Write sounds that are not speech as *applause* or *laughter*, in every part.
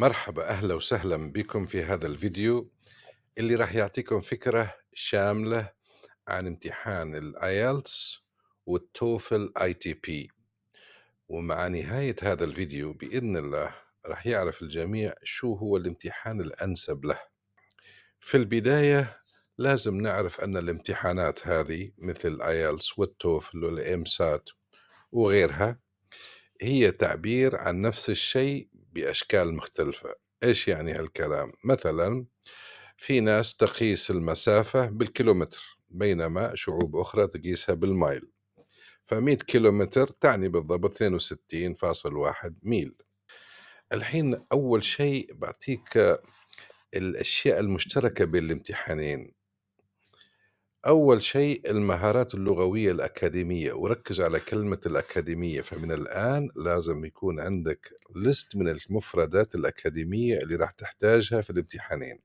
مرحبا أهلا وسهلا بكم في هذا الفيديو اللي راح يعطيكم فكرة شاملة عن امتحان الايلتس e والتوفل اي تي بي ومع نهاية هذا الفيديو بإذن الله راح يعرف الجميع شو هو الامتحان الأنسب له في البداية لازم نعرف أن الامتحانات هذه مثل الايلتس e والتوفل والإمسات وغيرها هي تعبير عن نفس الشيء بأشكال مختلفة إيش يعني هالكلام؟ مثلا في ناس تقيس المسافة بالكيلومتر بينما شعوب أخرى تقيسها بالمايل ف100 كيلومتر تعني بالضبط 62.1 ميل الحين أول شيء بعطيك الأشياء المشتركة بين الامتحانين أول شيء المهارات اللغوية الأكاديمية، وركّز على كلمة الأكاديمية، فمن الآن لازم يكون عندك لست من المفردات الأكاديمية اللي راح تحتاجها في الامتحانين.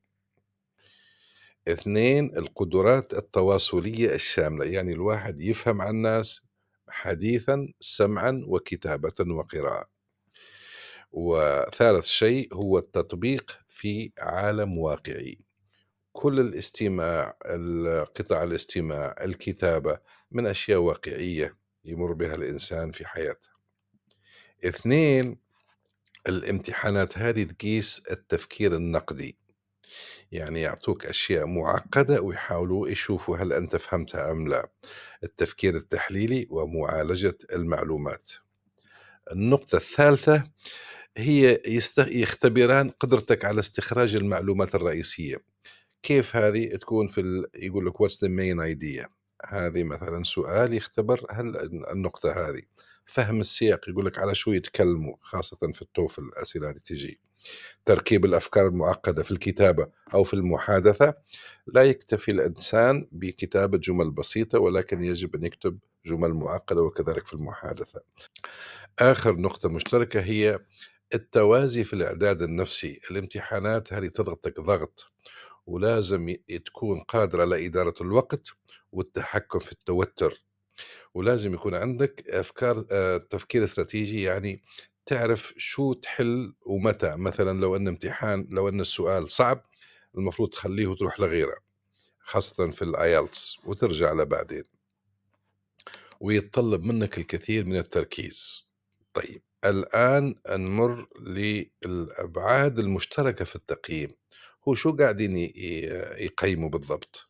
اثنين القدرات التواصلية الشاملة، يعني الواحد يفهم عن الناس حديثًا، سمعًا، وكتابةً، وقراءة. وثالث شيء هو التطبيق في عالم واقعي. كل الاستماع، القطع الاستماع، الكتابة، من أشياء واقعية يمر بها الإنسان في حياته. اثنين الامتحانات هذه تقيس التفكير النقدي، يعني يعطوك أشياء معقدة ويحاولوا يشوفوا هل أنت فهمتها أم لا، التفكير التحليلي ومعالجة المعلومات. النقطة الثالثة هي يست- يختبران قدرتك على استخراج المعلومات الرئيسية. كيف هذه تكون في يقول لك واتس ذا مين ايديا هذه مثلا سؤال يختبر هل النقطة هذه فهم السياق يقول لك على شو يتكلموا خاصة في التوفل الأسئلة اللي تجي تركيب الأفكار المعقدة في الكتابة أو في المحادثة لا يكتفي الإنسان بكتابة جمل بسيطة ولكن يجب أن يكتب جمل معقدة وكذلك في المحادثة آخر نقطة مشتركة هي التوازي في الاعداد النفسي الامتحانات هذه تضغطك ضغط ولازم تكون قادر على اداره الوقت والتحكم في التوتر ولازم يكون عندك افكار آه، تفكير استراتيجي يعني تعرف شو تحل ومتى مثلا لو ان امتحان لو ان السؤال صعب المفروض تخليه وتروح لغيره خاصه في الايلتس وترجع لبعدين ويتطلب منك الكثير من التركيز طيب الآن نمر للأبعاد المشتركة في التقييم هو شو قاعدين يقيموا بالضبط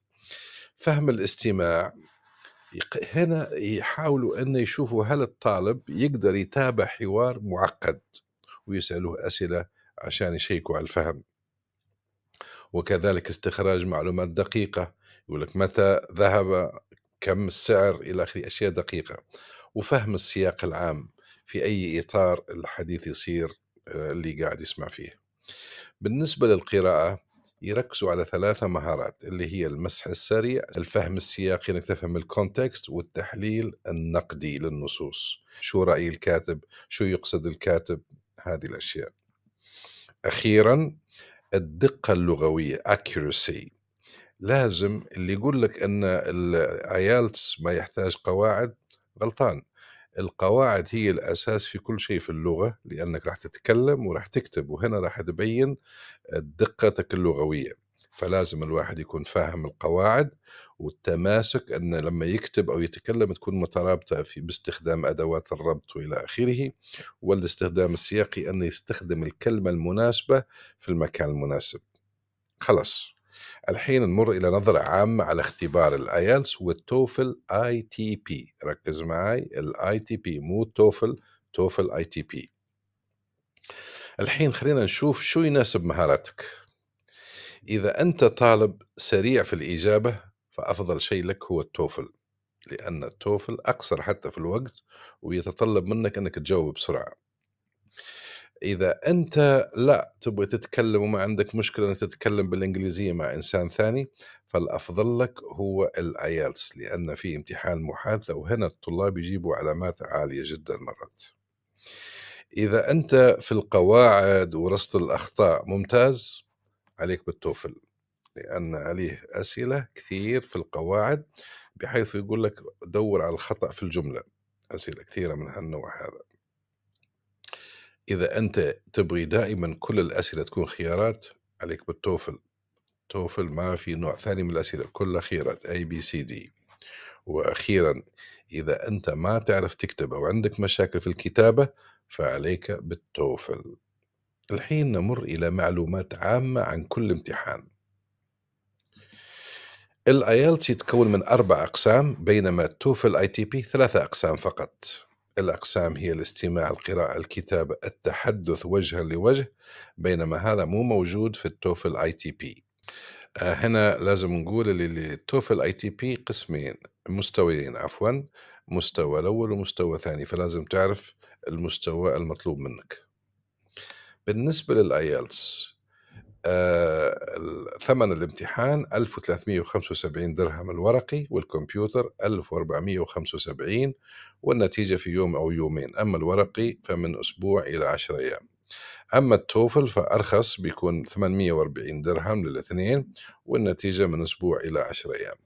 فهم الاستماع هنا يحاولوا أن يشوفوا هل الطالب يقدر يتابع حوار معقد ويسألوه أسئلة عشان يشيكوا على الفهم وكذلك استخراج معلومات دقيقة يقول لك متى ذهب كم السعر إلى آخره أشياء دقيقة وفهم السياق العام في أي إطار الحديث يصير آه، اللي قاعد يسمع فيه بالنسبة للقراءة يركزوا على ثلاثة مهارات اللي هي المسح السريع الفهم السياقي انك تفهم الكونتكست والتحليل النقدي للنصوص شو رأي الكاتب شو يقصد الكاتب هذه الأشياء أخيرا الدقة اللغوية accuracy لازم اللي يقول لك أن الآيالتس ما يحتاج قواعد غلطان القواعد هي الاساس في كل شيء في اللغه لانك راح تتكلم وراح تكتب وهنا راح تبين دقتك اللغويه فلازم الواحد يكون فاهم القواعد والتماسك ان لما يكتب او يتكلم تكون مترابطه في باستخدام ادوات الربط والى اخره والاستخدام السياقي ان يستخدم الكلمه المناسبه في المكان المناسب خلاص الحين نمر إلى نظرة عامة على اختبار الآيلتس والتوفل اي تي بي ركز معي الاي تي بي مو توفل توفل اي تي بي الحين خلينا نشوف شو يناسب مهاراتك إذا أنت طالب سريع في الإجابة فأفضل شيء لك هو التوفل لأن التوفل أقصر حتى في الوقت ويتطلب منك أنك تجاوب بسرعة اذا انت لا تبغى تتكلم وما عندك مشكله انك تتكلم بالانجليزيه مع انسان ثاني فالافضل لك هو الايلتس لان في امتحان محادثه وهنا الطلاب يجيبوا علامات عاليه جدا مرات. اذا انت في القواعد ورصد الاخطاء ممتاز عليك بالتوفل لان عليه اسئله كثير في القواعد بحيث يقول لك دور على الخطا في الجمله اسئله كثيره من هالنوع هذا. إذا أنت تبغي دائما كل الأسئلة تكون خيارات عليك بالتوفل توفل ما في نوع ثاني من الأسئلة كلها خيارات أي بي سي دي وأخيرا إذا أنت ما تعرف تكتب أو عندك مشاكل في الكتابة فعليك بالتوفل الحين نمر إلى معلومات عامة عن كل امتحان الايلتس يتكون من أربع أقسام بينما التوفل اي تي بي ثلاثة أقسام فقط الأقسام هي الاستماع القراءة الكتابة التحدث وجها لوجه بينما هذا مو موجود في التوفل اي تي بي آه، هنا لازم نقول اللي التوفل اي تي بي قسمين مستويين عفوا مستوى الأول ومستوى ثاني فلازم تعرف المستوى المطلوب منك بالنسبة للآيلتس آه، ثمن الامتحان 1375 درهم الورقي والكمبيوتر 1475 والنتيجة في يوم أو يومين أما الورقي فمن أسبوع إلى عشر أيام أما التوفل فأرخص بيكون 840 درهم للاثنين والنتيجة من أسبوع إلى عشر أيام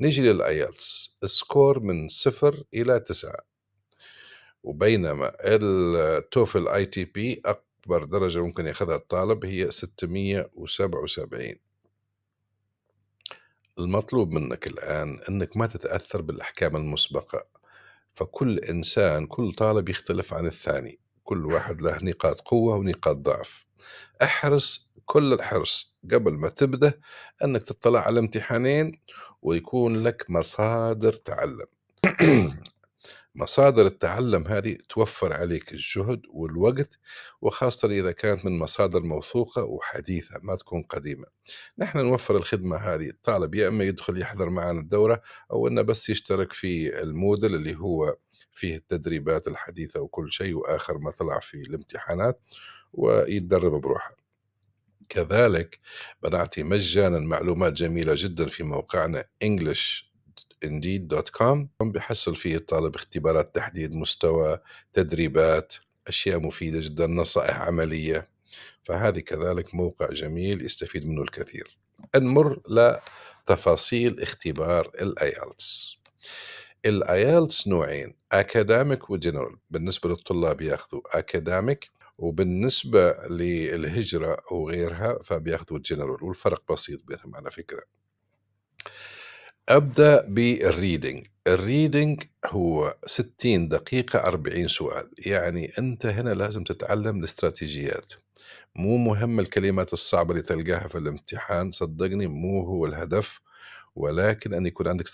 نيجي للآيلتس السكور من صفر إلى تسعة وبينما التوفل اي تي بي أكبر درجة ممكن يأخذها الطالب هي 677 المطلوب منك الآن أنك ما تتأثر بالأحكام المسبقة فكل إنسان كل طالب يختلف عن الثاني كل واحد له نقاط قوة ونقاط ضعف احرص كل الحرص قبل ما تبدأ أنك تطلع على امتحانين ويكون لك مصادر تعلم *clears throat* مصادر التعلم هذه توفر عليك الجهد والوقت وخاصة إذا كانت من مصادر موثوقة وحديثة ما تكون قديمة نحن نوفر الخدمة هذه الطالب يا إما يدخل يحضر معنا الدورة أو أنه بس يشترك في المودل اللي هو فيه التدريبات الحديثة وكل شيء وآخر ما طلع في الامتحانات ويتدرب بروحه كذلك بنعطي مجانا معلومات جميلة جدا في موقعنا English indeed.com بيحصل فيه الطالب اختبارات تحديد مستوى تدريبات أشياء مفيدة جدا نصائح عملية فهذه كذلك موقع جميل يستفيد منه الكثير نمر لتفاصيل اختبار الايلتس الايلتس نوعين اكاديميك وجنرال بالنسبه للطلاب ياخذوا اكاديميك وبالنسبه للهجره وغيرها فبياخذوا الجنرال والفرق بسيط بينهم على فكره أبدأ بالريدنج الريدنج هو 60 دقيقة 40 سؤال يعني أنت هنا لازم تتعلم الاستراتيجيات مو مهم الكلمات الصعبة اللي تلقاها في الامتحان صدقني مو هو الهدف ولكن أن يكون عندك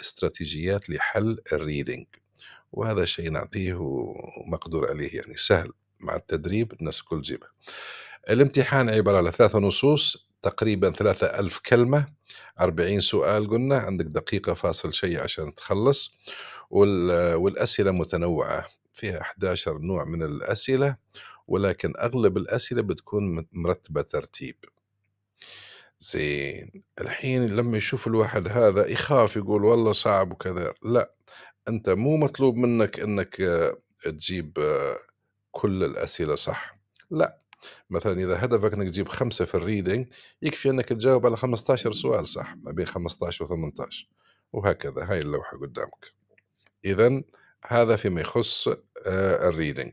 استراتيجيات لحل الريدنج وهذا شيء نعطيه ومقدور عليه يعني سهل مع التدريب الناس الكل جيبه الامتحان عبارة على ثلاثة نصوص تقريبا ثلاثة ألف كلمة أربعين سؤال قلنا عندك دقيقة فاصل شيء عشان تخلص والأسئلة متنوعة فيها 11 نوع من الأسئلة ولكن أغلب الأسئلة بتكون مرتبة ترتيب زين الحين لما يشوف الواحد هذا يخاف يقول والله صعب وكذا لا أنت مو مطلوب منك أنك آه، تجيب آه، كل الأسئلة صح لا مثلا إذا هدفك إنك تجيب خمسة في الريدنج يكفي إنك تجاوب على 15 سؤال صح ما بين 15 و 18 وهكذا هاي اللوحة قدامك إذا هذا فيما يخص آه، الريدنج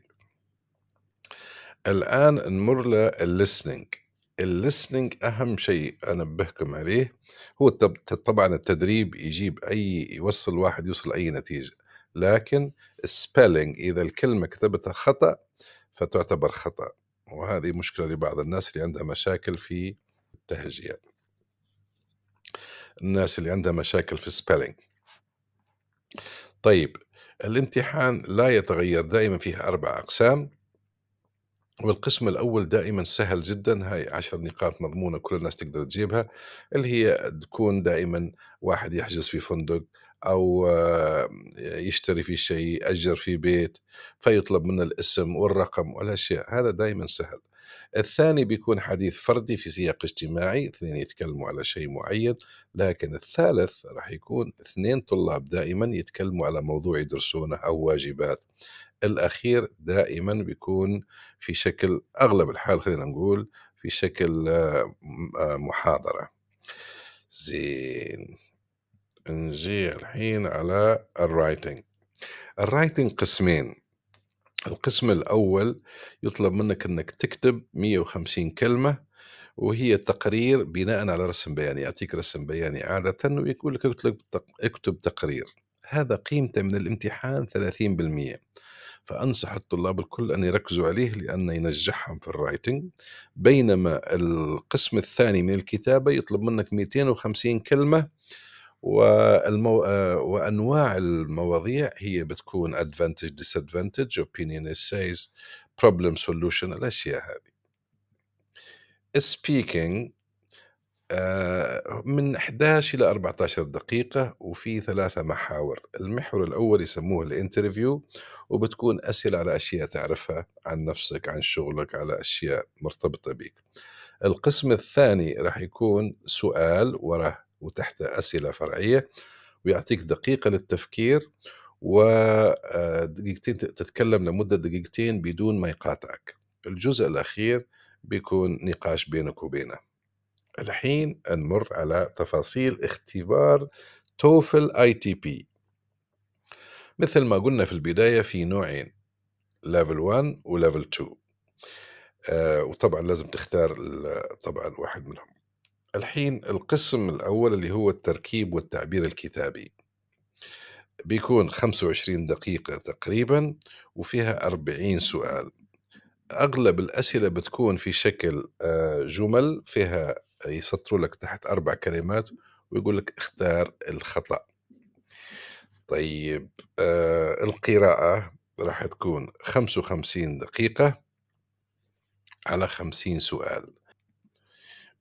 الآن نمر للليسننج الليسننج أهم شيء أنبهكم عليه هو طبعا التدريب يجيب أي يوصل الواحد يوصل أي نتيجة لكن السبيلنج إذا الكلمة كتبتها خطأ فتعتبر خطأ وهذه مشكلة لبعض الناس اللي عندها مشاكل في التهجئة الناس اللي عندها مشاكل في السبيلينج طيب الامتحان لا يتغير دائما فيه أربع أقسام والقسم الأول دائما سهل جدا هاي عشر نقاط مضمونة كل الناس تقدر تجيبها اللي هي تكون دائما واحد يحجز في فندق او آه، يشتري في شيء اجر في بيت فيطلب منه الاسم والرقم والاشياء هذا دائما سهل الثاني بيكون حديث فردي في سياق اجتماعي اثنين يتكلموا على شيء معين لكن الثالث راح يكون اثنين طلاب دائما يتكلموا على موضوع يدرسونه او واجبات الاخير دائما بيكون في شكل اغلب الحال خلينا نقول في شكل آه، آه، محاضره زين نجي الحين على الرايتنج الرايتنج قسمين القسم الأول يطلب منك أنك تكتب 150 كلمة وهي تقرير بناء على رسم بياني يعطيك رسم بياني عادة ويقول لك اكتب تقرير هذا قيمته من الامتحان 30% فأنصح الطلاب الكل أن يركزوا عليه لأنه ينجحهم في الرايتنج بينما القسم الثاني من الكتابة يطلب منك 250 كلمة والمو... آه، وانواع المواضيع هي بتكون ادفانتج ادفانتج اوبينيون اسايز بروبلم سولوشن الاشياء هذه سبيكينج آه، من 11 الى 14 دقيقه وفي ثلاثه محاور المحور الاول يسموه الانترفيو وبتكون اسئله على اشياء تعرفها عن نفسك عن شغلك على اشياء مرتبطه بك القسم الثاني راح يكون سؤال وراه وتحت أسئلة فرعية ويعطيك دقيقة للتفكير ودقيقتين آه، تتكلم لمدة دقيقتين بدون ما يقاطعك الجزء الأخير بيكون نقاش بينك وبينه الحين نمر على تفاصيل اختبار توفل اي تي بي مثل ما قلنا في البداية في نوعين ليفل 1 وليفل 2 وطبعا لازم تختار طبعا واحد منهم الحين القسم الأول اللي هو التركيب والتعبير الكتابي بيكون 25 دقيقة تقريبا وفيها 40 سؤال أغلب الأسئلة بتكون في شكل آه، جمل فيها يسطروا لك تحت أربع كلمات ويقول لك اختار الخطأ طيب آه، القراءة راح تكون 55 دقيقة على 50 سؤال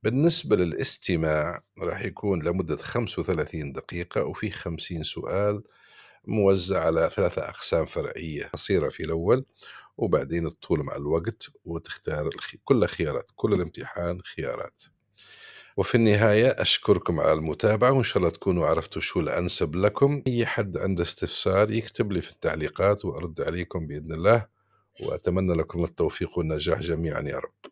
بالنسبة للاستماع راح يكون لمدة 35 دقيقة وفي 50 سؤال موزع على ثلاثة أقسام فرعية قصيرة في الأول وبعدين تطول مع الوقت وتختار كل خيارات كل الامتحان خيارات وفي النهاية أشكركم على المتابعة وإن شاء الله تكونوا عرفتوا شو الأنسب لكم أي حد عنده استفسار يكتب لي في التعليقات وأرد عليكم بإذن الله وأتمنى لكم التوفيق والنجاح جميعا يا رب